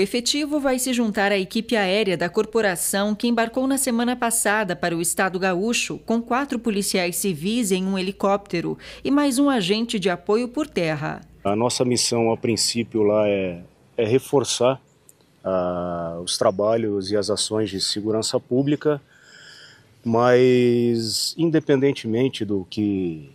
O efetivo vai se juntar à equipe aérea da corporação que embarcou na semana passada para o estado gaúcho, com quatro policiais civis em um helicóptero e mais um agente de apoio por terra. A nossa missão, a princípio, lá é, é reforçar ah, os trabalhos e as ações de segurança pública, mas independentemente do que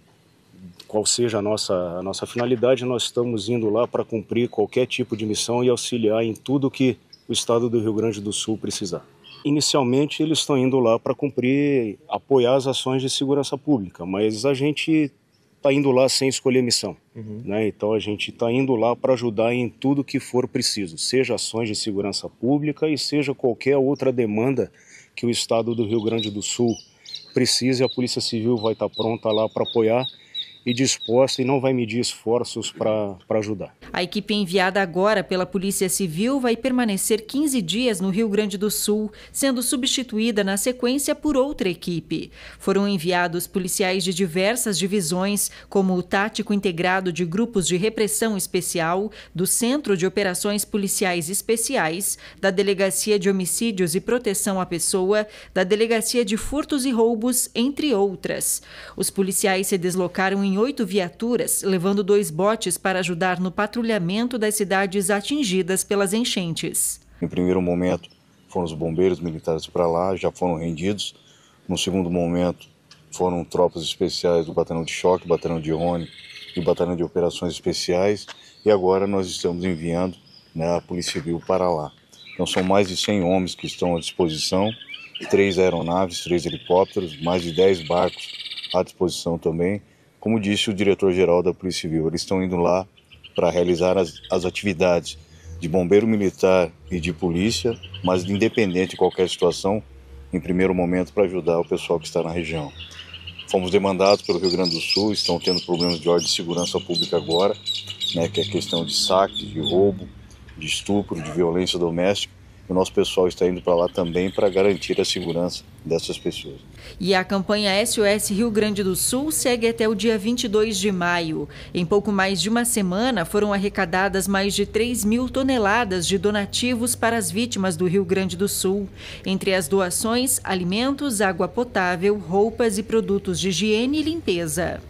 qual seja a nossa, a nossa finalidade, nós estamos indo lá para cumprir qualquer tipo de missão e auxiliar em tudo que o estado do Rio Grande do Sul precisar. Inicialmente, eles estão indo lá para cumprir, apoiar as ações de segurança pública, mas a gente está indo lá sem escolher missão. Uhum. Né? Então, a gente está indo lá para ajudar em tudo que for preciso, seja ações de segurança pública e seja qualquer outra demanda que o estado do Rio Grande do Sul precise, a Polícia Civil vai estar tá pronta lá para apoiar e disposta e não vai medir esforços para ajudar. A equipe enviada agora pela Polícia Civil vai permanecer 15 dias no Rio Grande do Sul, sendo substituída na sequência por outra equipe. Foram enviados policiais de diversas divisões, como o Tático Integrado de Grupos de Repressão Especial, do Centro de Operações Policiais Especiais, da Delegacia de Homicídios e Proteção à Pessoa, da Delegacia de Furtos e Roubos, entre outras. Os policiais se deslocaram em oito viaturas, levando dois botes para ajudar no patrulhamento das cidades atingidas pelas enchentes. Em primeiro momento, foram os bombeiros militares para lá, já foram rendidos. No segundo momento, foram tropas especiais do Batalhão de Choque, Batalhão de Rony e Batalhão de Operações Especiais. E agora nós estamos enviando né, a Polícia Civil para lá. Então são mais de 100 homens que estão à disposição, três aeronaves, três helicópteros, mais de 10 barcos à disposição também. Como disse o diretor-geral da Polícia Civil, eles estão indo lá para realizar as, as atividades de bombeiro militar e de polícia, mas independente de qualquer situação, em primeiro momento para ajudar o pessoal que está na região. Fomos demandados pelo Rio Grande do Sul, estão tendo problemas de ordem de segurança pública agora, né, que é questão de saque, de roubo, de estupro, de violência doméstica o nosso pessoal está indo para lá também para garantir a segurança dessas pessoas. E a campanha SOS Rio Grande do Sul segue até o dia 22 de maio. Em pouco mais de uma semana, foram arrecadadas mais de 3 mil toneladas de donativos para as vítimas do Rio Grande do Sul. Entre as doações, alimentos, água potável, roupas e produtos de higiene e limpeza.